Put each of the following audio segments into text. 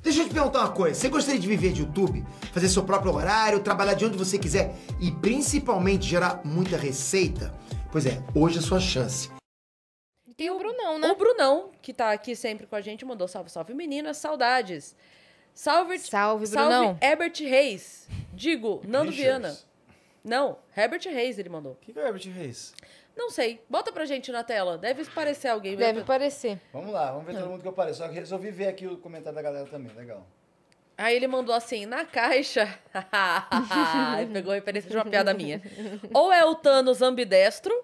Deixa eu te perguntar uma coisa. Você gostaria de viver de YouTube? Fazer seu próprio horário, trabalhar de onde você quiser e principalmente gerar muita receita? Pois é, hoje é a sua chance. tem o Brunão, né? O Brunão, que tá aqui sempre com a gente, mandou salve, salve meninas, saudades. Salve, salve, salve Brunão. Herbert Reis. Digo, Nando Richards. Viana. Não, Herbert Reis ele mandou. O que, que é Herbert Reis? Não sei. Bota pra gente na tela. Deve parecer alguém. Deve mesmo. parecer. Vamos lá, vamos ver todo mundo que eu pareço. Só que resolvi ver aqui o comentário da galera também. Legal. Aí ele mandou assim, na caixa. Pegou a referência de uma piada minha. Ou é o Thanos ambidestro,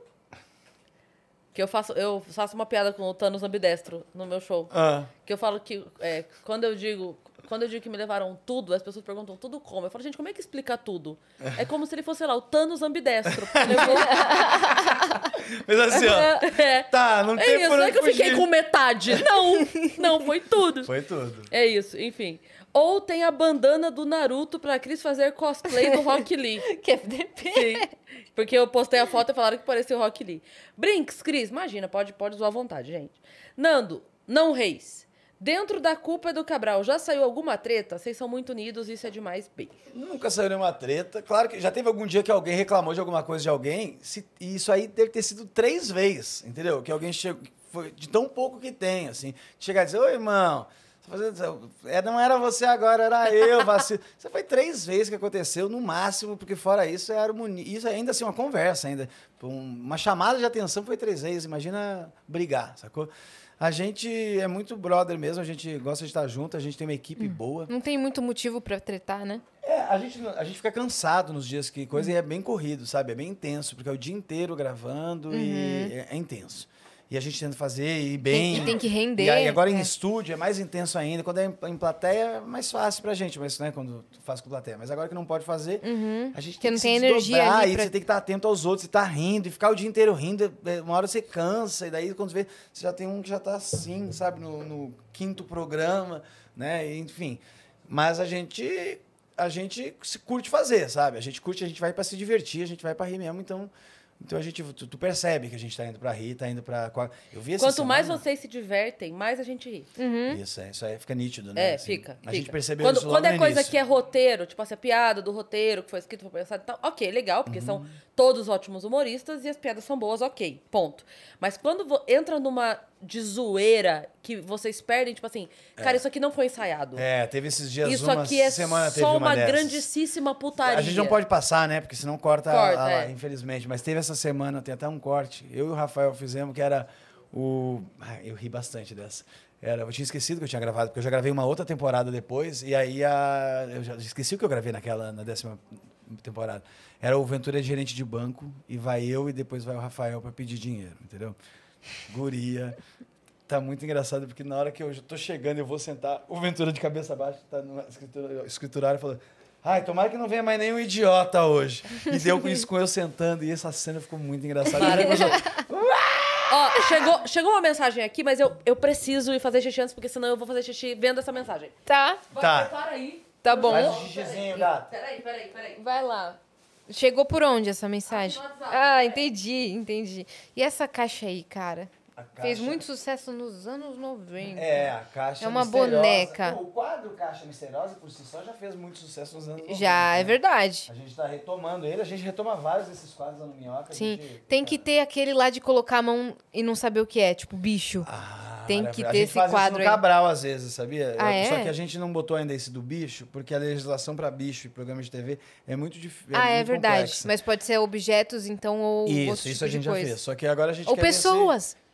que eu faço, eu faço uma piada com o Thanos ambidestro no meu show. Ah. Que eu falo que é, quando eu digo, quando eu digo que me levaram tudo, as pessoas perguntam tudo como. Eu falo, gente, como é que explica tudo? É como se ele fosse, sei lá, o Thanos ambidestro. Levou... Mas assim, ó. É, tá, não é tem isso, por não é que fugir. eu fiquei com metade. Não, não, foi tudo. Foi tudo. É isso, enfim. Ou tem a bandana do Naruto pra Cris fazer cosplay do Rock Lee. que FDP. Sim. Porque eu postei a foto e falaram que parecia o Rock Lee. Brinks, Cris, imagina, pode, pode zoar à vontade, gente. Nando, não reis. Dentro da culpa é do Cabral, já saiu alguma treta? Vocês são muito unidos, isso é demais. Beijo. Nunca saiu nenhuma treta. Claro que já teve algum dia que alguém reclamou de alguma coisa de alguém, se, e isso aí deve ter sido três vezes, entendeu? Que alguém chegou. Foi de tão pouco que tem, assim. Chegar e dizer, ô irmão, tá é, não era você agora, era eu, vacilo. Isso foi três vezes que aconteceu, no máximo, porque fora isso era harmonia. Isso é ainda assim, uma conversa, ainda. Uma chamada de atenção foi três vezes. Imagina brigar, sacou? A gente é muito brother mesmo, a gente gosta de estar junto, a gente tem uma equipe hum. boa. Não tem muito motivo para tretar, né? É, a gente, a gente fica cansado nos dias que coisa hum. e é bem corrido, sabe? É bem intenso, porque é o dia inteiro gravando uhum. e é, é intenso. E a gente tenta fazer e bem. E tem que render. E aí, agora é. em né? estúdio é mais intenso ainda. Quando é em, em, plateia é mais fácil pra gente, mas né, quando tu faz com plateia. Mas agora que não pode fazer, uhum. a gente Porque tem não que tem se energia ali e você tem que estar tá atento aos outros e estar tá rindo e ficar o dia inteiro rindo. É, uma hora você cansa e daí quando você vê, você já tem um que já tá assim, sabe, no, no quinto programa, né? Enfim. Mas a gente a gente se curte fazer, sabe? A gente curte, a gente vai para se divertir, a gente vai para rir mesmo, então então a gente, tu, tu, percebe que a gente tá indo pra rir, tá indo pra. Eu vi essa Quanto semana... mais vocês se divertem, mais a gente ri. Uhum. Isso, é, isso aí fica nítido, né? É, assim, fica. A fica. gente percebeu quando, isso Quando é coisa início. que é roteiro, tipo assim, a piada do roteiro que foi escrito, foi pensado então ok, legal, porque uhum. são todos ótimos humoristas e as piadas são boas, ok, ponto. Mas quando entra numa de zoeira que vocês perdem, tipo assim, é. cara, é. isso aqui não foi ensaiado. É, teve esses dias isso aqui é semana teve só uma, uma grandíssima putaria. A gente não pode passar, né? Porque senão corta, corta a, ah a, é. infelizmente. Mas teve essa semana, tem até um corte. Eu e o Rafael fizemos que era o. Ah, eu ri bastante dessa. Era, eu tinha esquecido que eu tinha gravado, porque eu já gravei uma outra temporada depois, e aí a, eu já esqueci o que eu gravei naquela, na décima temporada. Era o Ventura gerente de banco, e vai eu e depois vai o Rafael para pedir dinheiro, entendeu? Guria. Tá muito engraçado, porque na hora que eu tô chegando, eu vou sentar, o Ventura de cabeça baixa, tá no escritura, escriturário falando. Ai, tomara que não venha mais nenhum idiota hoje. E deu com isso com eu sentando, e essa cena ficou muito engraçada. Ó, chegou, chegou uma mensagem aqui, mas eu, eu preciso ir fazer xixi antes, porque senão eu vou fazer xixi vendo essa mensagem. Tá. Vai, tá. Para aí. Tá bom. Faz um xixizinho, gato. Peraí, peraí, peraí. Vai lá. Chegou por onde essa mensagem? Ah, ah entendi, entendi. E essa caixa aí, cara? Caixa... Fez muito sucesso nos anos 90. É, a caixa É uma misteriosa. boneca. Pô, o quadro Caixa Misteriosa, por si só, já fez muito sucesso nos anos 90. Já, é né? é verdade. A gente tá retomando ele, a gente retoma vários desses quadros da Minhoca. Sim, gente... tem que ter aquele lá de colocar a mão e não saber o que é, tipo bicho. Ah, tem que ter esse quadro. A gente faz no aí. Cabral às vezes, sabia? Ah, é? Só que a gente não botou ainda esse do bicho, porque a legislação para bicho e programa de TV é muito difícil. É ah, é, é verdade. Complexa. Mas pode ser objetos, então, ou isso, isso tipo a gente já coisa. fez. Só que agora a gente ou pessoas. Esse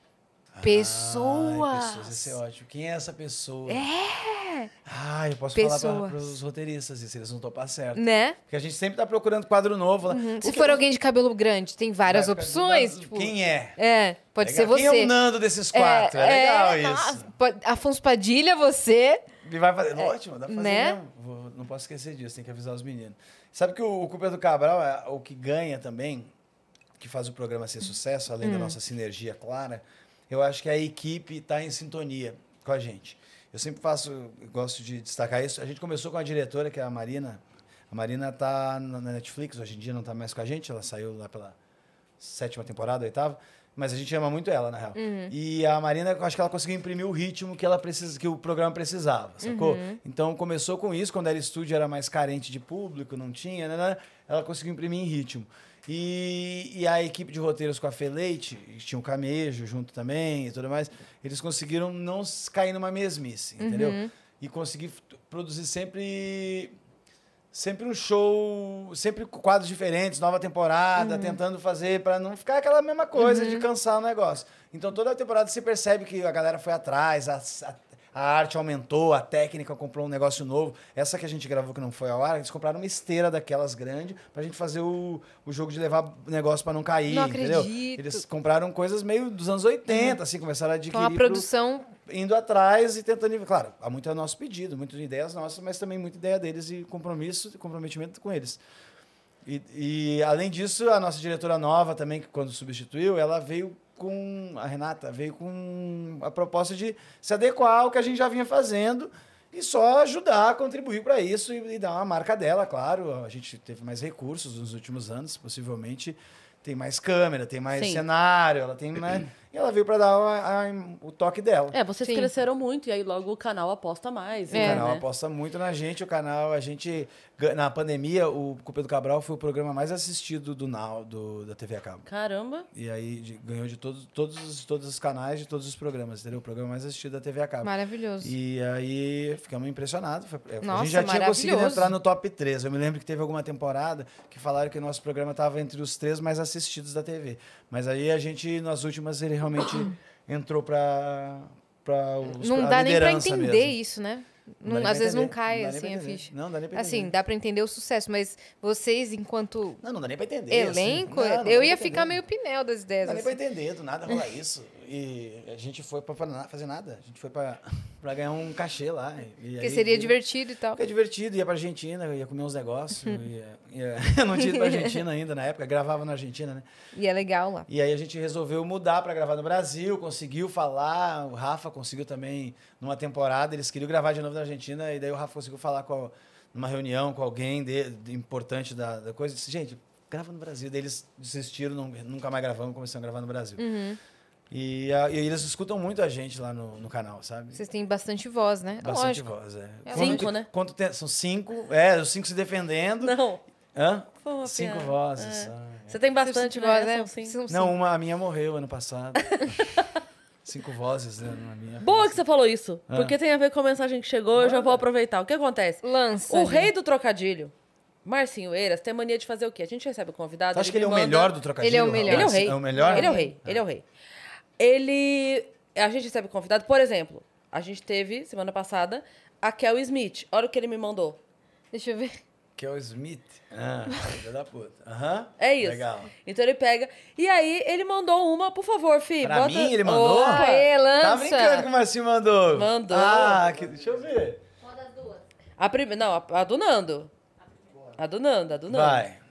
pessoa Ai, pessoas, esse é ótimo. Quem é essa pessoa? É! Ah, eu posso pessoas. falar para os roteiristas se eles não topar certo. Né? Porque a gente sempre tá procurando quadro novo. Lá. Uhum. Se for alguém de cabelo grande, tem várias opções. Da... Tipo... Quem é? É, pode é legal. ser você. Quem é o Nando desses é, quatro? É, é legal é, isso. Afonso Padilha, você... me vai fazer. É, Ótimo, dá pra fazer né? mesmo. Vou, não posso esquecer disso, tem que avisar os meninos. Sabe que o, o Cooper é do Cabral é o que ganha também, que faz o programa ser sucesso, além hum. da nossa sinergia clara, eu acho que a equipe está em sintonia com a gente. Eu sempre faço, gosto de destacar isso. A gente começou com a diretora, que é a Marina. A Marina está na Netflix, hoje em dia não está mais com a gente, ela saiu lá pela sétima temporada, oitava. Mas a gente ama muito ela, na real. Uhum. E a Marina, eu acho que ela conseguiu imprimir o ritmo que ela precisa, que o programa precisava, sacou? Uhum. Então começou com isso, quando era estúdio era mais carente de público, não tinha, né? né ela conseguiu imprimir em ritmo. E, e a equipe de roteiros com a Feleite, tinha o um Camejo junto também e tudo mais, eles conseguiram não cair numa mesmice, uhum. entendeu? E conseguir produzir sempre sempre um show, sempre quadros diferentes, nova temporada, uhum. tentando fazer para não ficar aquela mesma coisa uhum. de cansar o negócio. Então toda a temporada você percebe que a galera foi atrás, a, a, a arte aumentou, a técnica comprou um negócio novo. Essa que a gente gravou que não foi ao ar, eles compraram uma esteira daquelas grande pra gente fazer o, o jogo de levar negócio para não cair, não entendeu? Acredito. Eles compraram coisas meio dos anos 80, uhum. assim, começaram a adquirir. Então a produção. Pro, indo atrás e tentando. Claro, há muito é nosso pedido, muitas ideias nossas, mas também muita ideia deles e compromisso e comprometimento com eles. E, e, além disso, a nossa diretora nova também, que quando substituiu, ela veio com. A Renata veio com a proposta de se adequar ao que a gente já vinha fazendo e só ajudar, contribuir para isso e, e, dar uma marca dela, claro. A gente teve mais recursos nos últimos anos, possivelmente tem mais câmera, tem mais Sim. cenário, ela tem mais. e ela veio para dar a, a, o toque dela. É, vocês Sim. cresceram muito e aí logo o canal aposta mais. É, o né? canal né? aposta muito na gente, o canal a gente na pandemia, o Cupê do Cabral foi o programa mais assistido do Now, do, da TV a cabo. Caramba! E aí de, ganhou de todos, todos, os, todos os canais, de todos os programas, entendeu? O programa mais assistido da TV a cabo. Maravilhoso. E aí ficamos impressionados. É, Nossa, a gente já tinha conseguido entrar no top 3. Eu me lembro que teve alguma temporada que falaram que o nosso programa estava entre os três mais assistidos da TV. Mas aí a gente, nas últimas, ele realmente entrou para para os Não pra dá nem para entender mesmo. isso, né? Não, não às vezes não cai, não assim, a ficha. Não, dá nem pra assim, entender. Assim, dá pra entender o sucesso, mas vocês, enquanto. Não, não dá nem pra entender. Assim. Elenco, assim. eu ia ficar meio pinel das ideias. Não dá assim. nem pra entender, do nada rolar isso e a gente foi para fazer nada. A gente foi para ganhar um cachê lá. E Porque seria divertido e tal. Que é divertido, ia para Argentina, ia comer uns negócios. ia, uhum. é, eu não tinha ido para Argentina ainda na época, gravava na Argentina, né? E é legal lá. E aí a gente resolveu mudar para gravar no Brasil, conseguiu falar. O Rafa conseguiu também, numa temporada, eles queriam gravar de novo na Argentina, e daí o Rafa conseguiu falar com a, numa reunião com alguém de, de importante da, da coisa. Disse, gente, grava no Brasil. Daí eles desistiram, não, nunca mais gravamos, começaram a gravar no Brasil. Uhum. E, e eles escutam muito a gente lá no, no canal, sabe? Vocês têm bastante voz, né? Bastante Lógico. voz, é. é cinco, né? Quanto tem, são cinco, é, os cinco se defendendo. Não. Hã? Pô, cinco piada. vozes. É. Ah, é. Você tem bastante voz, né? Não, é, não, uma a minha morreu ano passado. Cinco vozes, né? minha Boa que você falou isso. Ah. Porque tem a ver com a mensagem que chegou, eu já vou aproveitar. O que acontece? Lança. O rei do trocadilho, Marcinho Eiras, tem mania de fazer o quê? A gente recebe o convidado. Acho que ele, ele é o melhor do trocadilho. Ele é o melhor. Ele é o rei. É o melhor? Ele é o é. rei. Ah. Ele é o rei. Ele. A gente recebe convidado, por exemplo, a gente teve semana passada a Kel Smith. Olha o que ele me mandou. Deixa eu ver. Kel Smith? Ah, da puta. Aham. Uhum. É isso. Legal. Então ele pega. E aí ele mandou uma, por favor, fi. Pra bota... mim ele mandou? Opa, ele lança. Tá brincando que o Marcinho mandou. Mandou. Ah, que... deixa eu ver. Qual das duas. A primeira Não, a, a do Nando. A do Nando, a do Nando. Vai.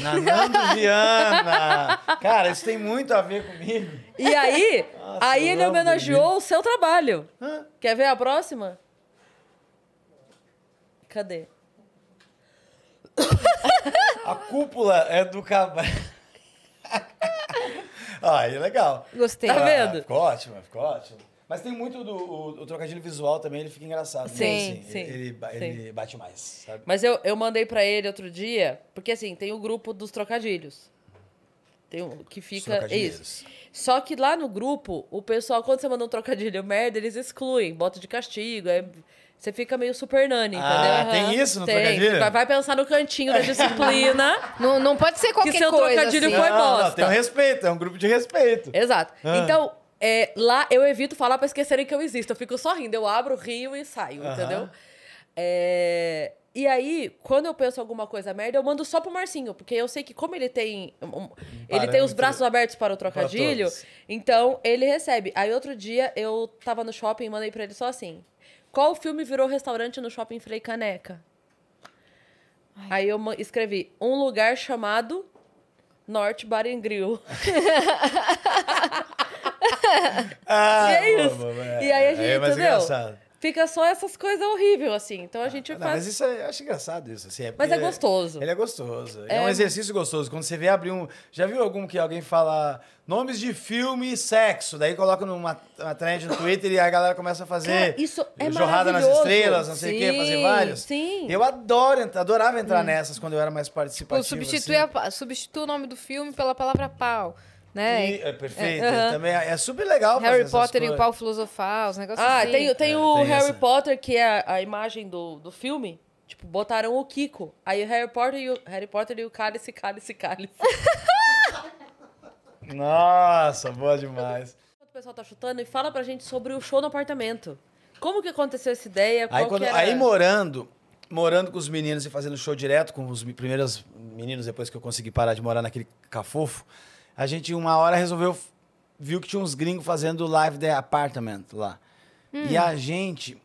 Nanando Viana! Cara, isso tem muito a ver comigo. E aí, Nossa, aí ele homenageou o seu trabalho. Hã? Quer ver a próxima? Cadê? A cúpula é do Cabral. ah, é legal. Gostei. Ah, tá vendo? Ah, ficou ótimo, ficou ótimo. Mas tem muito do o, o trocadilho visual também, ele fica engraçado. Né? Sim, né? assim, sim, ele, ele, sim. bate mais, sabe? Mas eu, eu mandei para ele outro dia, porque assim, tem o grupo dos trocadilhos. Tem um que fica. Isso. Só que lá no grupo, o pessoal, quando você manda um trocadilho merda, eles excluem, bota de castigo. É, você fica meio super nani, ah, entendeu? Tem isso no tem. trocadilho? Vai, pensar no cantinho da disciplina. não, não pode ser qualquer coisa. Que seu coisa, trocadilho assim. foi não, bosta. Não, tem um respeito, é um grupo de respeito. Exato. Ah. Então, é, lá eu evito falar para esquecerem que eu existo. Eu fico sorrindo, eu abro, rio e saio, uhum. entendeu? É, e aí, quando eu penso alguma coisa merda, eu mando só pro Marcinho, porque eu sei que como ele tem. Um, ele tem os braços abertos para o trocadilho, então ele recebe. Aí outro dia eu tava no shopping e mandei pra ele só assim: Qual filme virou restaurante no shopping Frei Caneca? Ai. Aí eu escrevi: Um lugar chamado Norte Bar Grill. ah, e é isso. Boa, boa, é. Né? E aí a gente, é mais entendeu? Engraçado. Fica só essas coisas horríveis, assim. Então a gente ah, faz. Não, mas isso é, eu acho engraçado isso. Assim, é mas é gostoso. Ele é gostoso. É... é... um exercício gostoso. Quando você vê abrir um. Já viu algum que alguém fala nomes de filme e sexo? Daí coloca numa uma trend no Twitter e a galera começa a fazer Cara, isso é Jorrada nas estrelas, não sei o quê, fazer vários. Sim. Eu adoro, adorava entrar hum. nessas quando eu era mais tipo, participativo. Tipo, substitui, assim. a, substitui o nome do filme pela palavra pau. Né? E, é, é perfeito. É, uh -huh. Também é, é, super legal. Harry Potter e o pau filosofal, os negócios ah, assim. tem, tem é, o tem Harry essa. Potter, que é a, imagem do, do filme. Tipo, botaram o Kiko. Aí o Harry Potter e o, Harry Potter e o cálice, cálice, cálice. Nossa, boa demais. O pessoal tá chutando e fala pra gente sobre o show no apartamento. Como que aconteceu essa ideia? Aí, quando, era... aí morando, morando com os meninos e fazendo show direto com os primeiros meninos, depois que eu consegui parar de morar naquele cafofo, a gente uma hora resolveu viu que tinha uns gringos fazendo live de apartment lá. Hum. E a gente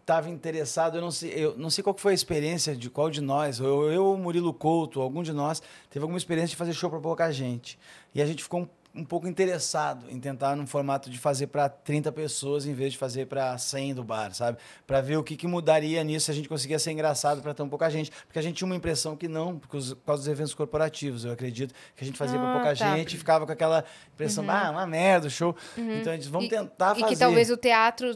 estava interessado, eu não sei, eu não sei qual foi a experiência de qual de nós, eu, eu Murilo Couto, algum de nós, teve alguma experiência de fazer show para pouca gente. E a gente ficou um um pouco interessado em tentar num formato de fazer para 30 pessoas em vez de fazer para 100 do bar, sabe? Para ver o que, que, mudaria nisso se a gente conseguia ser engraçado para tão pouca gente. Porque a gente tinha uma impressão que não, por causa dos eventos corporativos, eu acredito, que a gente fazia ah, para pouca tá. gente e ficava com aquela impressão, uhum. ah, uma merda, show. Uhum. Então a gente, vamos e, tentar fazer. E que talvez o teatro,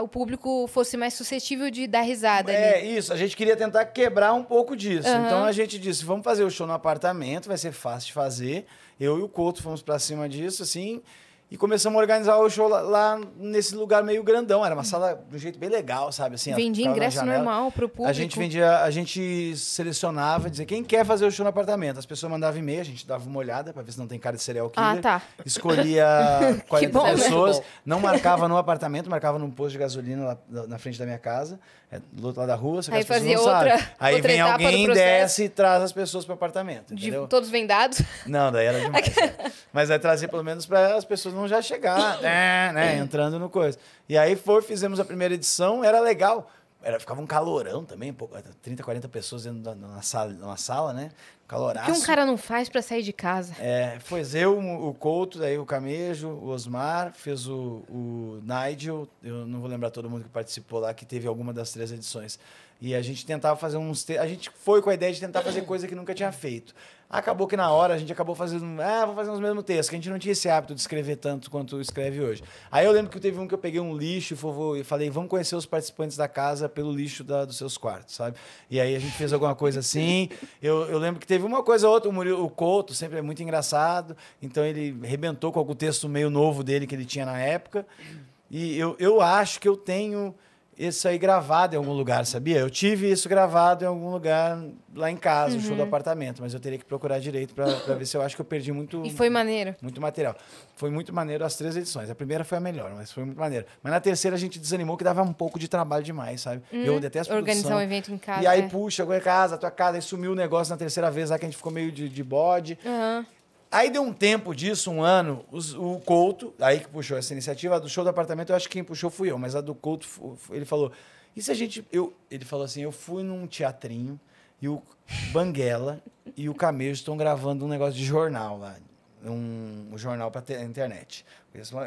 o público fosse mais suscetível de dar risada. É, ali. isso. A gente queria tentar quebrar um pouco disso. Uhum. Então a gente disse, vamos fazer o show no apartamento, vai ser fácil de fazer eu e o Couto fomos para cima disso, assim, e começamos a organizar o show lá, lá, nesse lugar meio grandão. Era uma sala de um jeito bem legal, sabe? Assim, vendia ingresso normal para o público. A gente vendia, a gente selecionava, dizia quem quer fazer o show no apartamento. As pessoas mandavam e-mail, a gente dava uma olhada para ver se não tem cara de serial ah, killer. Ah, tá. Escolhia 40 bom, né? pessoas, né? não marcava no apartamento, marcava num posto de gasolina lá na frente da minha casa, é, do outro lado da rua, só que Aí as fazia pessoas não outra, sabem. Aí outra vem alguém, desce e traz as pessoas para o apartamento, entendeu? De, todos vendados? Não, daí era demais. né? Mas aí trazia pelo menos para as pessoas não vão já chegar, né, né, entrando no coisa. E aí foi, fizemos a primeira edição, era legal. Era, ficava um calorão também, 30, 40 pessoas dentro da, numa, sala, numa sala, né? Caloraço. O que um cara não faz para sair de casa? É, pois eu, o Couto, daí o Camejo, o Osmar, fez o, o Nigel, eu não vou lembrar todo mundo que participou lá, que teve alguma das três edições. E a gente tentava fazer uns. Te... A gente foi com a ideia de tentar fazer coisa que nunca tinha feito. Acabou que na hora a gente acabou fazendo. Ah, vou fazer os mesmos textos, que a gente não tinha esse hábito de escrever tanto quanto escreve hoje. Aí eu lembro que teve um que eu peguei um lixo e falei, vamos conhecer os participantes da casa pelo lixo da, dos seus quartos, sabe? E aí a gente fez alguma coisa assim. Eu, eu lembro que teve uma coisa ou outra, o, Murilo, o Couto sempre é muito engraçado, então ele rebentou com algum texto meio novo dele que ele tinha na época. E eu, eu acho que eu tenho isso aí gravado em algum lugar, sabia? Eu tive isso gravado em algum lugar lá em casa, uhum. o show do uhum. apartamento, mas eu teria que procurar direito para ver se eu acho que eu perdi muito. E foi maneiro. Muito material. Foi muito maneiro as três edições. A primeira foi a melhor, mas foi muito maneiro. Mas na terceira a gente desanimou que dava um pouco de trabalho demais, sabe? Hum, eu detesto Organizar um evento em casa. E aí, é. puxa, chegou em casa, tua casa, aí sumiu o negócio na terceira vez lá que a gente ficou meio de, de bode. Uhum. Aí deu um tempo disso, um ano, o Couto, aí que puxou essa iniciativa, a do show do apartamento, eu acho que quem puxou fui eu, mas a do Couto, ele falou, e se a gente... Eu, ele falou assim, eu fui num teatrinho e o Banguela e o Camejo estão gravando um negócio de jornal lá, um, um jornal para internet.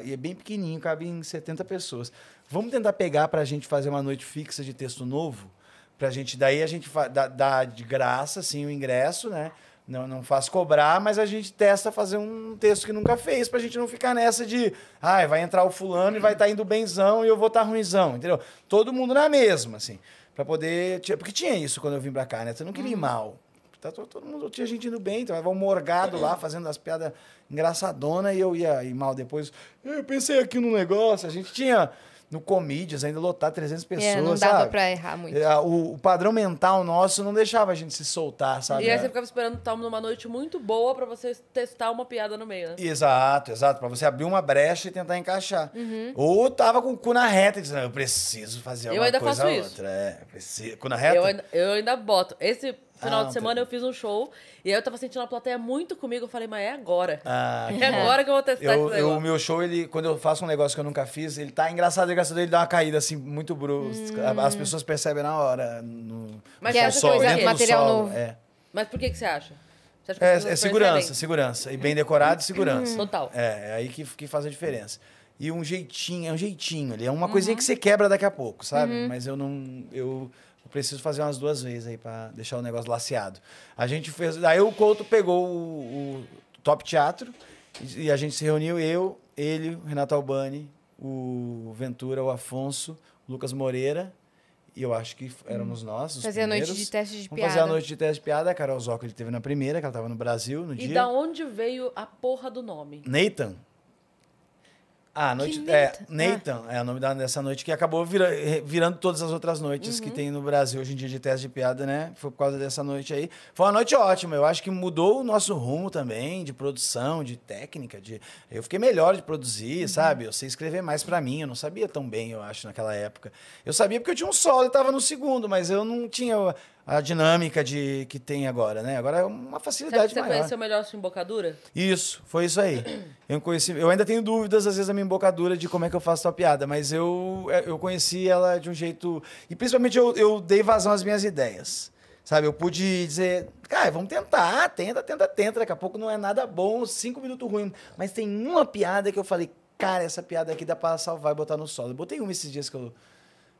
E é bem pequenininho, cabe em 70 pessoas. Vamos tentar pegar para a gente fazer uma noite fixa de texto novo? Pra gente, daí a gente dá, dá de graça, assim, o ingresso, né? Não, não faz cobrar, mas a gente testa fazer um texto que nunca fez pra gente não ficar nessa de ai, ah, vai entrar o fulano e vai estar tá indo benzão e eu vou estar tá ruimzão, entendeu? Todo mundo na mesma, assim. Pra poder. Porque tinha isso quando eu vim pra cá, né? Você não queria ir uhum. mal. Tá todo, mundo tinha gente indo bem, então, tava um morgado lá fazendo as piadas engraçadona e eu ia ir mal depois. Eu pensei aqui num negócio, a gente tinha no Comídias, ainda lotar 300 é, pessoas. É, não dava sabe? pra errar muito. É, o, padrão mental nosso não deixava a gente se soltar, sabe? E aí é. você ficava esperando estar tá numa noite muito boa para você testar uma piada no meio, né? Exato, exato. Pra você abrir uma brecha e tentar encaixar. Uhum. Ou tava com o cu na reta, dizendo, eu preciso fazer eu alguma coisa outra. Eu ainda faço isso. É, preciso... Cu na reta? Eu ainda, eu ainda boto. Esse Final ah, de tá. semana eu fiz um show e aí eu tava sentindo a plateia muito comigo. Eu falei, mas é agora. Ah, é, é agora que eu vou testar eu, esse O meu show, ele, quando eu faço um negócio que eu nunca fiz, ele tá engraçado, engraçado, ele dá uma caída assim, muito brusca. Hum. As pessoas percebem na hora. No, mas no é sol, coisa, dentro material solo, novo. É. Mas por que, que você acha? Você acha que é, é segurança, percebem? segurança. E bem decorado e segurança. Total. É, é aí que, que faz a diferença e um jeitinho, é um jeitinho, ele é uma uhum. coisinha que você quebra daqui a pouco, sabe? Uhum. Mas eu não eu preciso fazer umas duas vezes aí para deixar o negócio laceado. A gente fez. aí o Couto pegou o, o Top Teatro e, e a gente se reuniu, eu, ele, o Renato Albani, o Ventura, o Afonso, o Lucas Moreira. E eu acho que éramos hum. nós. Os fazer primeiros. a noite de teste de Vamos piada. Fazer a noite de teste de piada. A Carol Zocco ele teve na primeira, que ela estava no Brasil no e dia. E da onde veio a porra do nome? Nathan. Ah, noite. Que é, Nathan ah. é o nome dessa noite que acabou vira, virando todas as outras noites uhum. que tem no Brasil hoje em dia de teste de piada, né? Foi por causa dessa noite aí. Foi uma noite ótima. Eu acho que mudou o nosso rumo também de produção, de técnica. De... Eu fiquei melhor de produzir, uhum. sabe? Eu sei escrever mais para mim. Eu não sabia tão bem, eu acho, naquela época. Eu sabia porque eu tinha um solo e tava no segundo, mas eu não tinha a dinâmica de, que tem agora, né? Agora é uma facilidade você maior. Você conheceu melhor a sua embocadura? Isso, foi isso aí. Eu, conheci, eu ainda tenho dúvidas, às vezes, da minha embocadura de como é que eu faço a piada, mas eu, é, eu conheci ela de um jeito... E, principalmente, eu, eu dei vazão às minhas ideias, sabe? Eu pude dizer, cara, vamos tentar, tenta, tenta, tenta. Daqui a pouco não é nada bom, cinco minutos ruim. Mas tem uma piada que eu falei, cara, essa piada aqui dá para salvar e botar no solo. Eu botei uma esses dias que eu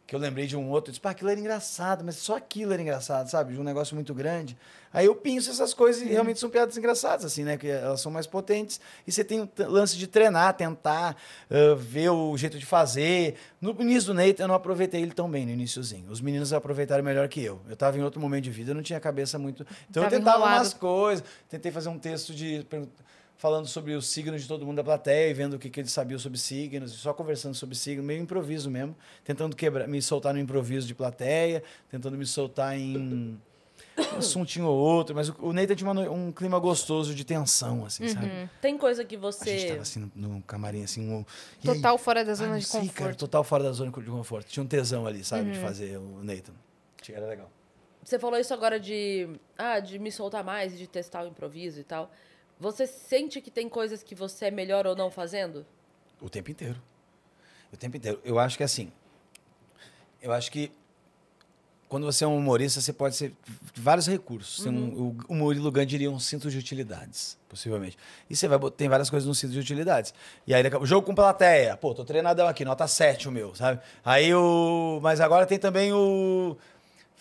que eu lembrei de um outro, eu disse, pá, aquilo era engraçado, mas só aquilo era engraçado, sabe? De um negócio muito grande. Aí eu pinço essas coisas Sim. e realmente são piadas engraçadas, assim, né? Que elas são mais potentes. E você tem o lance de treinar, tentar, uh, ver o jeito de fazer. No início do Neito, eu não aproveitei ele tão bem, no iníciozinho. Os meninos aproveitaram melhor que eu. Eu estava em outro momento de vida, eu não tinha cabeça muito... Então tava eu tentava enrolado. umas coisas, tentei fazer um texto de falando sobre os signos de todo mundo da plateia e vendo o que, que eles sabiam sobre signos, só conversando sobre signos, meio improviso mesmo, tentando quebrar, me soltar no improviso de plateia, tentando me soltar em um assuntinho ou outro, mas o, o tinha uma, um clima gostoso de tensão, assim, uhum. sabe? Tem coisa que você. A gente tava assim no, no camarim, assim, um. Total aí? fora da zona ah, de sei, conforto. Cara, total fora da zona de conforto. Tinha um tesão ali, sabe, uhum. de fazer o Nathan. Era legal. Você falou isso agora de. Ah, de me soltar mais, de testar o improviso e tal. Você sente que tem coisas que você é melhor ou não fazendo? O tempo inteiro. O tempo inteiro. Eu acho que é assim. Eu acho que quando você é um humorista, você pode ser vários recursos. Uhum. Um, o, o Murilo Gant diria um cinto de utilidades, possivelmente. E você vai tem várias coisas no cinto de utilidades. E aí o jogo com plateia. Pô, tô treinadão aqui, nota 7 o meu, sabe? Aí o mas agora tem também o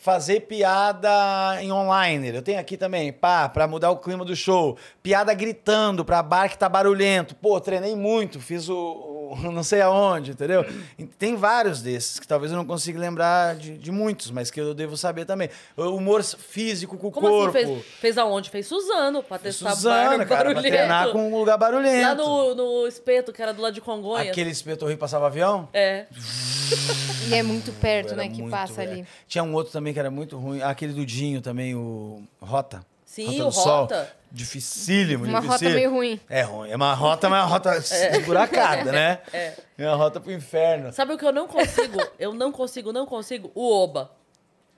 fazer piada em online. Eu tenho aqui também, pá, pra mudar o clima do show. Piada gritando pra bar que tá barulhento. Pô, treinei muito, fiz o não sei aonde, entendeu? Tem vários desses que talvez eu não consiga lembrar de, de muitos, mas que eu devo saber também. O humor físico com o assim? corpo. Assim fez, fez aonde? Fez Suzano pra testar Suzano, bar, cara, barulhento. pra treinar com um lugar barulhento. Lá no, no espeto, que era do lado de Congonhas. Aquele espeto horrível passava avião? É. e é muito perto, era né, que passa ali. Tinha um outro também que era muito ruim, aquele do Dinho também, o Rota. Sim, rota Rota. Sol. Dificílimo, uma dificílimo. rota meio ruim. É ruim. É uma rota, mas é uma rota é. esburacada, é. né? É. é uma rota pro inferno. Sabe o que eu não consigo? Eu não consigo, não consigo? O Oba.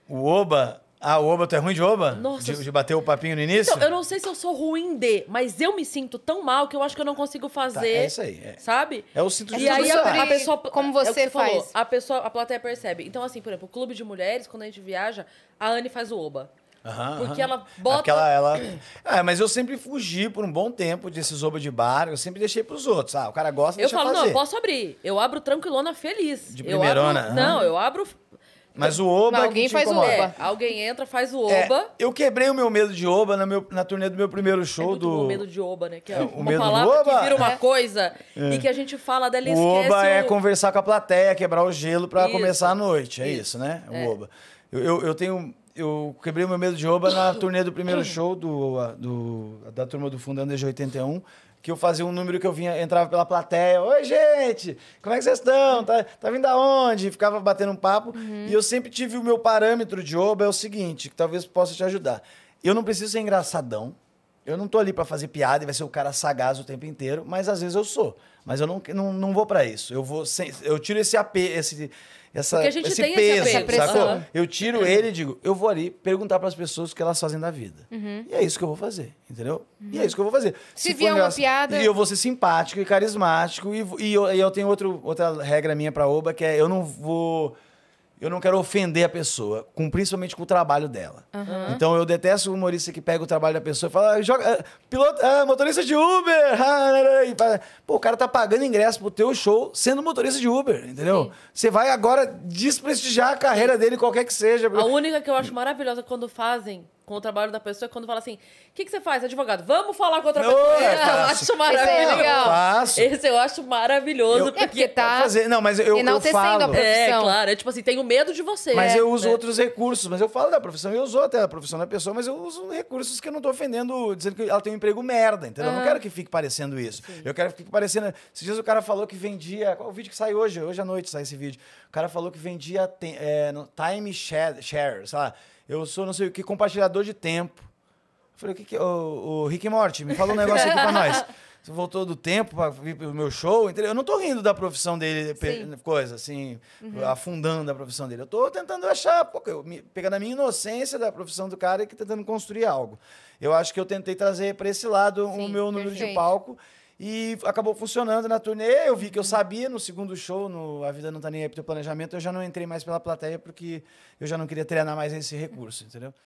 O Oba? Ah, o Oba, tu é ruim de Oba? Nossa. De, de bater o papinho no início? Então, eu não sei se eu sou ruim de, mas eu me sinto tão mal que eu acho que eu não consigo fazer. Tá, é isso aí. É. Sabe? É o cinto de E aí a, a, pessoa. Como é você, é você faz. Falou, a pessoa, a plateia percebe. Então, assim, por exemplo, o clube de mulheres, quando a gente viaja, a Anne faz o Oba. Uhum, porque uhum. ela bota. Aquela, ela... Ah, mas eu sempre fugi por um bom tempo desses oba de bar, eu sempre deixei pros outros. Ah, o cara gosta de Eu falo, fazer. não, eu posso abrir. Eu abro tranquilona feliz. De primeirona? Eu abro... Não, eu abro mas o Oba. Mas alguém faz incomoda. o Oba. É, alguém entra, faz o é, Oba. É, eu quebrei o meu medo de Oba na, meu, na turnê do meu primeiro é show é do. O medo de Oba, né? Que é, é uma medo palavra Oba? que vira uma é. coisa e que a gente fala dela e O Oba o... é conversar com a plateia, quebrar o gelo para começar a noite. É isso, isso né? O Oba. Eu, eu, eu tenho eu quebrei o meu medo de oba na turnê do primeiro show do, do, da turma do Fundando de 81, que eu fazia um número que eu vinha, entrava pela plateia, oi gente, como é que vocês estão? Tá, tá vindo aonde? ficava batendo um papo. Uhum. E eu sempre tive o meu parâmetro de oba é o seguinte, que talvez possa te ajudar. Eu não preciso ser engraçadão. Eu não tô ali para fazer piada e vai ser o cara sagaz o tempo inteiro, mas às vezes eu sou. Mas eu não, não, não vou para isso. Eu vou sem, eu tiro esse AP, esse essa, Porque a gente esse tem peso, Sacou? Eu tiro uhum. ele e digo, eu vou ali perguntar para as pessoas o que elas fazem da vida. Uhum. E é isso que eu vou fazer, entendeu? Uhum. E é uhum. isso que eu vou fazer. Se, Se vier uma piada... E eu vou ser simpático e carismático. E, e, eu, e eu tenho outro, outra regra minha para Oba, que é eu não vou eu não quero ofender a pessoa, com, principalmente com o trabalho dela. Uhum. Então eu detesto o humorista que pega o trabalho da pessoa e fala, ah, joga, ah, piloto, ah, motorista de Uber. Ah, né, né, Pô, o cara tá pagando ingresso pro teu show sendo motorista de Uber, entendeu? Sim. Você vai agora desprestigiar a carreira dele, qualquer que seja. A única que eu acho maravilhosa quando fazem com o trabalho da pessoa quando fala assim: o que, que você faz, advogado? Vamos falar com outra não, pessoa. É, eu acho maravilhoso. Esse, eu faço. Esse eu acho maravilhoso. Eu, porque, é porque tá. Fazer. Não, mas eu, eu falo. É, claro. É tipo assim: tenho medo de você. Mas é, eu uso né? outros recursos. Mas eu falo da profissão. Eu uso até a profissão da pessoa, mas eu uso recursos que eu não tô ofendendo, dizendo que ela tem um emprego merda. Entendeu? Ah. Eu não quero que fique parecendo isso. Sim. Eu quero que fique parecendo. Esses dias o cara falou que vendia. Qual é o vídeo que sai hoje? Hoje à noite sai esse vídeo. O cara falou que vendia é, no Time Share, share sei lá eu sou não sei o que, compartilhador de tempo. Eu falei, o que que... O, o Rick Morty, me falou um negócio aqui pra nós. Você voltou do tempo para vir pro meu show, entendeu? Eu não tô rindo da profissão dele, Sim. coisa assim, uhum. afundando a profissão dele. Eu tô tentando achar, pô, eu, me, pegando a minha inocência da profissão do cara e tá tentando construir algo. Eu acho que eu tentei trazer para esse lado Sim, o meu número perfeito. de palco e acabou funcionando na turnê. Eu vi que eu sabia no segundo show, no A Vida Não Tá Nem Aí Pro Teu Planejamento, eu já não entrei mais pela plateia porque eu já não queria treinar mais esse recurso, entendeu?